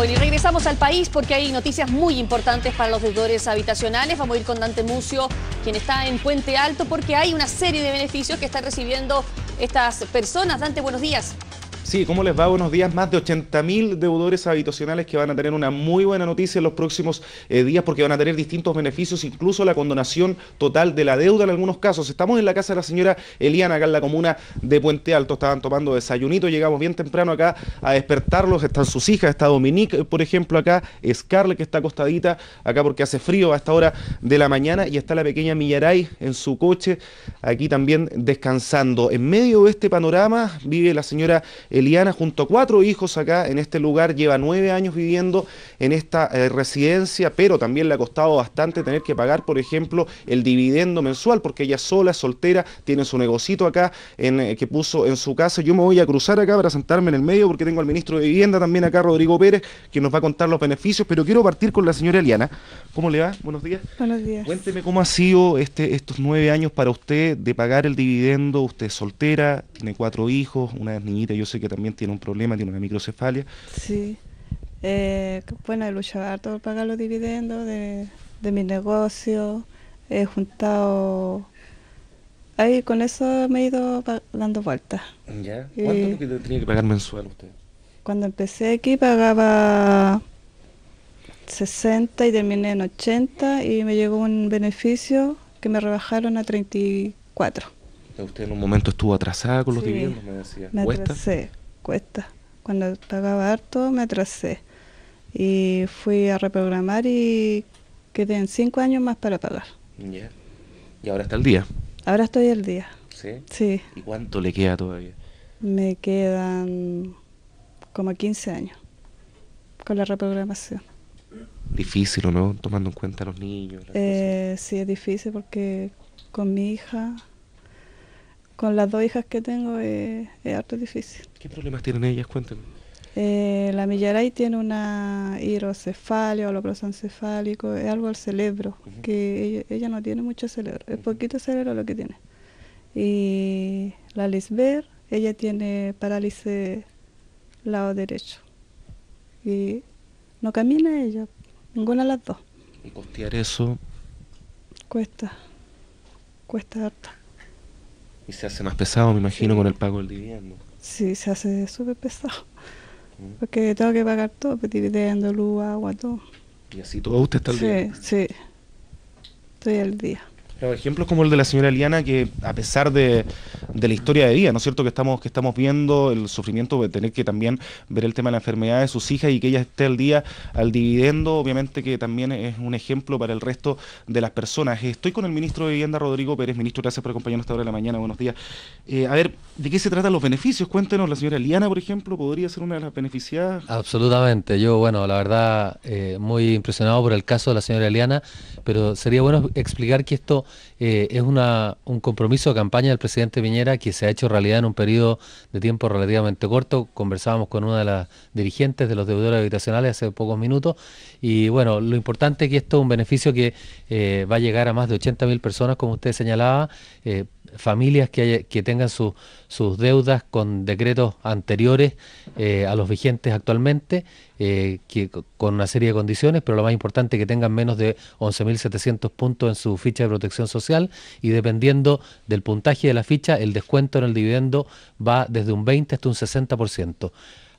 Bueno, y regresamos al país porque hay noticias muy importantes para los deudores habitacionales. Vamos a ir con Dante Mucio, quien está en Puente Alto, porque hay una serie de beneficios que están recibiendo estas personas. Dante, buenos días. Sí, ¿cómo les va? Buenos días. Más de 80.000 deudores habitacionales que van a tener una muy buena noticia en los próximos eh, días porque van a tener distintos beneficios, incluso la condonación total de la deuda en algunos casos. Estamos en la casa de la señora Eliana, acá en la comuna de Puente Alto. Estaban tomando desayunito, llegamos bien temprano acá a despertarlos. Están sus hijas, está Dominique, por ejemplo, acá, Scarlett, que está acostadita acá porque hace frío a esta hora de la mañana, y está la pequeña Millaray en su coche, aquí también descansando. En medio de este panorama vive la señora Eliana Eliana junto a cuatro hijos acá en este lugar, lleva nueve años viviendo en esta eh, residencia, pero también le ha costado bastante tener que pagar, por ejemplo, el dividendo mensual, porque ella sola, soltera, tiene su negocito acá en, eh, que puso en su casa. Yo me voy a cruzar acá para sentarme en el medio porque tengo al ministro de Vivienda también acá, Rodrigo Pérez, que nos va a contar los beneficios, pero quiero partir con la señora Eliana. ¿Cómo le va? Buenos días. Buenos días. Cuénteme cómo ha sido este, estos nueve años para usted de pagar el dividendo. Usted es soltera, tiene cuatro hijos, una niñita yo sé que también tiene un problema, tiene una microcefalia. Sí. Eh, bueno, he luchado harto por pagar los dividendos de, mi negocio, he juntado... Ahí con eso me he ido dando vueltas. ¿Ya? ¿Cuánto que tenía que pagar mensual usted? Cuando empecé aquí pagaba 60 y terminé en 80 y me llegó un beneficio que me rebajaron a 34. Usted en un momento estuvo atrasada con los dividendos, me atrasé, cuesta. Cuando pagaba harto me atrasé y fui a reprogramar y quedé en cinco años más para pagar. ¿Y ahora está el día? Ahora estoy el día. ¿Sí? Sí. ¿Y cuánto le queda todavía? Me quedan como 15 años con la reprogramación. Difícil, ¿o no? Tomando en cuenta a los niños. Eh, sí, es difícil porque con mi hija, con las dos hijas que tengo, eh, es harto difícil. ¿Qué problemas tienen ellas? Cuéntame. Eh, la millaray tiene una hidrocefalia, o loprosencefálico, es algo al cerebro, que ella, no tiene mucho cerebro, es poquito cerebro lo que tiene. Y la Lisber, ella tiene parálisis lado derecho. Y no camina ella, ninguna de las dos. costear eso? Cuesta, cuesta harta. Y se hace más pesado, me imagino, con el pago del dividendo. Sí, se hace súper pesado. Porque tengo que pagar todo, pues, de luz, agua, todo. Y así todo usted está al día. Sí, sí. Estoy al día ejemplos como el de la señora Eliana, que a pesar de, la historia de día, ¿no es cierto?, que estamos, que estamos viendo, el sufrimiento de tener que también ver el tema de la enfermedad de sus hijas y que ella esté al día al dividendo, obviamente que también es un ejemplo para el resto de las personas. Eh, estoy con el ministro de Vivienda, Rodrigo Pérez. Ministro, gracias por acompañarnos esta hora de la mañana. Buenos días. Eh, a ver, ¿de qué se tratan los beneficios? Cuéntenos, la señora Eliana, por ejemplo, podría ser una de las beneficiadas. Absolutamente. Yo, bueno, la verdad, eh, muy impresionado por el caso de la señora Eliana, pero sería bueno explicar que esto eh, es un compromiso de campaña del presidente Piñera que se ha hecho realidad en un periodo de tiempo relativamente corto. Conversábamos con una de las dirigentes de los deudores habitacionales hace pocos minutos y bueno, lo importante es que esto es un beneficio que eh, va a llegar a más de 80.000 personas, como usted señalaba. Eh, familias que, tengan sus deudas con decretos anteriores eh, a los vigentes actualmente, eh, que, con una serie de condiciones, pero lo más importante es que tengan menos de 11.700 puntos en su ficha de protección social y dependiendo del puntaje de la ficha, el descuento en el dividendo va desde un 20 hasta un 60%.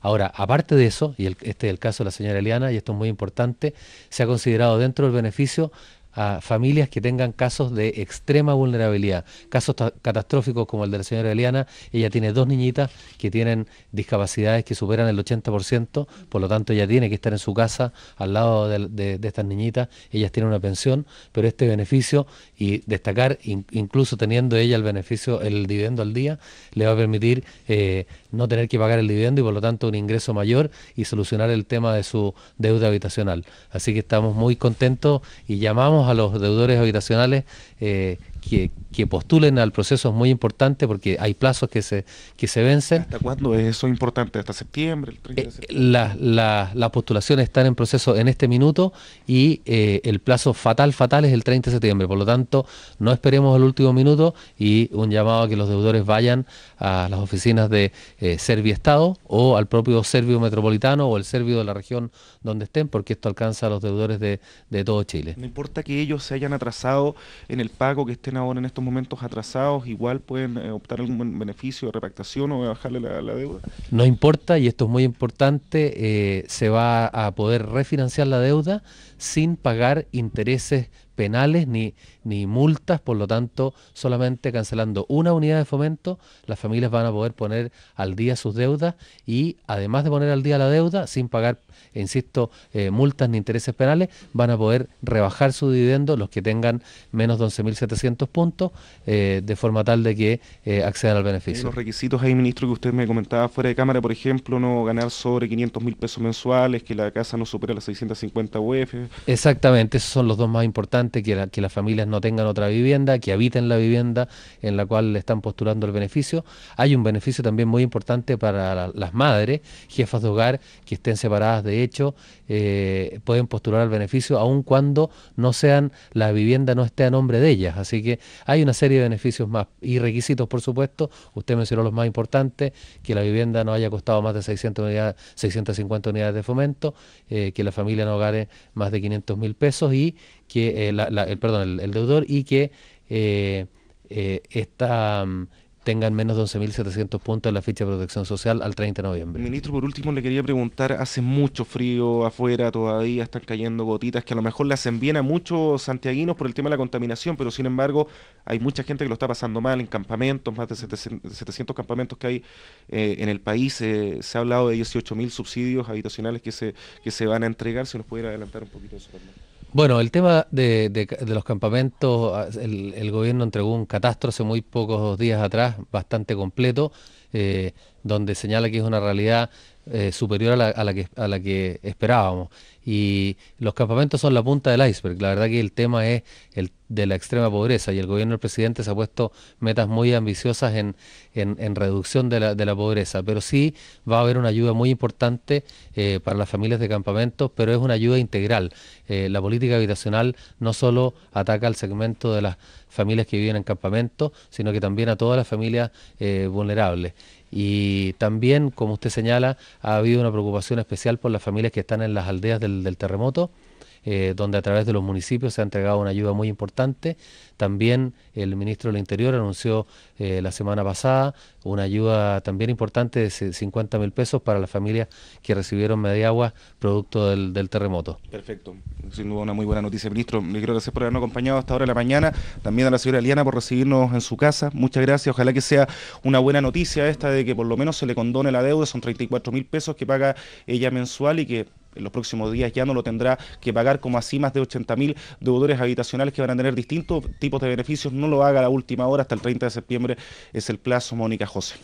Ahora, aparte de eso, y este es el caso de la señora Eliana, y esto es muy importante, se ha considerado dentro del beneficio a familias que tengan casos de extrema vulnerabilidad, casos catastróficos como el de la señora Eliana. Ella tiene dos niñitas que tienen discapacidades que superan el 80%, por lo tanto ella tiene que estar en su casa al lado de, estas niñitas. Ellas tienen una pensión, pero este beneficio y destacar, incluso teniendo ella el beneficio, el dividendo al día, le va a permitir eh, no tener que pagar el dividendo y por lo tanto un ingreso mayor y solucionar el tema de su deuda habitacional. Así que estamos muy contentos y llamamos a los deudores habitacionales eh, que, postulen al proceso es muy importante porque hay plazos que se, que se vencen. ¿Hasta cuándo es eso importante? ¿Hasta septiembre? El 30 de eh, septiembre? las postulaciones están en proceso en este minuto y eh, el plazo fatal, fatal es el 30 de septiembre. Por lo tanto, no esperemos el último minuto y un llamado a que los deudores vayan a las oficinas de eh, Estado o al propio Servio Metropolitano o el Servio de la región donde estén, porque esto alcanza a los deudores de, de todo Chile. No importa que ellos se hayan atrasado en el pago, que estén ahora en estos momentos atrasados igual pueden eh, optar algún beneficio de repactación o de bajarle la, deuda? No importa, y esto es muy importante, eh, se va a poder refinanciar la deuda sin pagar intereses penales ni, ni multas, por lo tanto, solamente cancelando una unidad de fomento, las familias van a poder poner al día sus deudas y además de poner al día la deuda, sin pagar, insisto, eh, multas ni intereses penales, van a poder rebajar su dividendo los que tengan menos de 11.700 puntos, eh, de forma tal de que eh, accedan al beneficio. Los requisitos ahí, ministro, que usted me comentaba fuera de cámara, por ejemplo, no ganar sobre 500 mil pesos mensuales, que la casa no supera las 650 UF. Exactamente, esos son los dos más importantes que, las familias no tengan otra vivienda, que habiten la vivienda en la cual le están postulando el beneficio. Hay un beneficio también muy importante para las madres, jefas de hogar que estén separadas de hecho, eh, pueden postular al beneficio aun cuando no sean, la vivienda no esté a nombre de ellas. Así que hay una serie de beneficios más y requisitos, por supuesto. Usted mencionó los más importantes, que la vivienda no haya costado más de 600 650 unidades de fomento, eh, que la familia no gane más de 500 mil pesos y que eh, el, perdón, el, deudor y que eh, eh esta, mm, tengan menos de 11.700 puntos en la ficha de protección social al 30 de noviembre. Ministro, por último le quería preguntar, hace mucho frío afuera todavía, están cayendo gotitas que a lo mejor las hacen a muchos santiaguinos por el tema de la contaminación, pero sin embargo hay mucha gente que lo está pasando mal en campamentos, más de 700 campamentos que hay eh, en el país, se ha hablado de 18.000 subsidios habitacionales que se, que se van a entregar, si nos pudiera adelantar un poquito eso. Bueno, el tema de, los campamentos, ah, el, el, gobierno entregó un catástrofe muy pocos días atrás, bastante completo, eh, donde señala que es una realidad eh, superior a la, que, esperábamos. Y los campamentos son la punta del iceberg. La verdad que el tema es el de la extrema pobreza y el gobierno del presidente se ha puesto metas muy ambiciosas en, reducción de la, pobreza. Pero sí va a haber una ayuda muy importante eh, para las familias de campamentos, pero es una ayuda integral. la política habitacional no solo ataca al segmento de las familias que viven en campamentos, sino que también a todas las familias vulnerables. Y también, como usted señala, ha habido una preocupación especial por las familias que están en las aldeas del, terremoto eh, donde a través de los municipios se ha entregado una ayuda muy importante. También el ministro del Interior anunció eh, la semana pasada una ayuda también importante de 50 mil pesos para las familias que recibieron agua producto del, terremoto. Perfecto, sin duda una muy buena noticia, ministro. Le quiero agradecer por habernos acompañado hasta ahora en la mañana. También a la señora Eliana por recibirnos en su casa. Muchas gracias. Ojalá que sea una buena noticia esta de que por lo menos se le condone la deuda. Son 34 mil pesos que paga ella mensual y que en los próximos días ya no lo tendrá que pagar como así más de 80.000 deudores habitacionales que van a tener distintos tipos de beneficios. No lo haga a la última hora, hasta el 30 de septiembre es el plazo, Mónica José.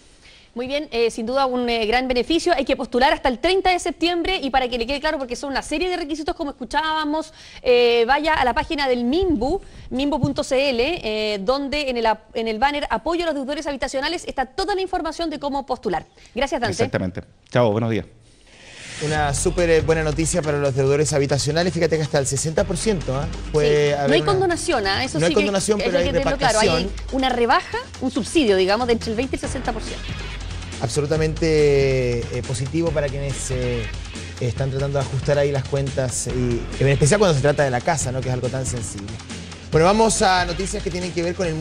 Muy bien, eh, sin duda un eh, gran beneficio. Hay que postular hasta el 30 de septiembre y para que le quede claro, porque son una serie de requisitos, como escuchábamos, eh, vaya a la página del Mimbu, mimbu.cl, donde en el, en el banner Apoyo a los deudores habitacionales está toda la información de cómo postular. Gracias, Dante. Exactamente. Chao, buenos días. Una súper eh, buena noticia para los deudores habitacionales. Fíjate que hasta el 60% ¿ah? puede No hay condonación, ¿ah? eso sí. No hay condonación, pero hay, que hay Claro, hay una rebaja, un subsidio, digamos, de entre el 20 y el 60%. Absolutamente eh, positivo para quienes eh, están tratando de ajustar ahí las cuentas, y, en especial cuando se trata de la casa, ¿no? que es algo tan sensible. Bueno, vamos a noticias que tienen que ver con el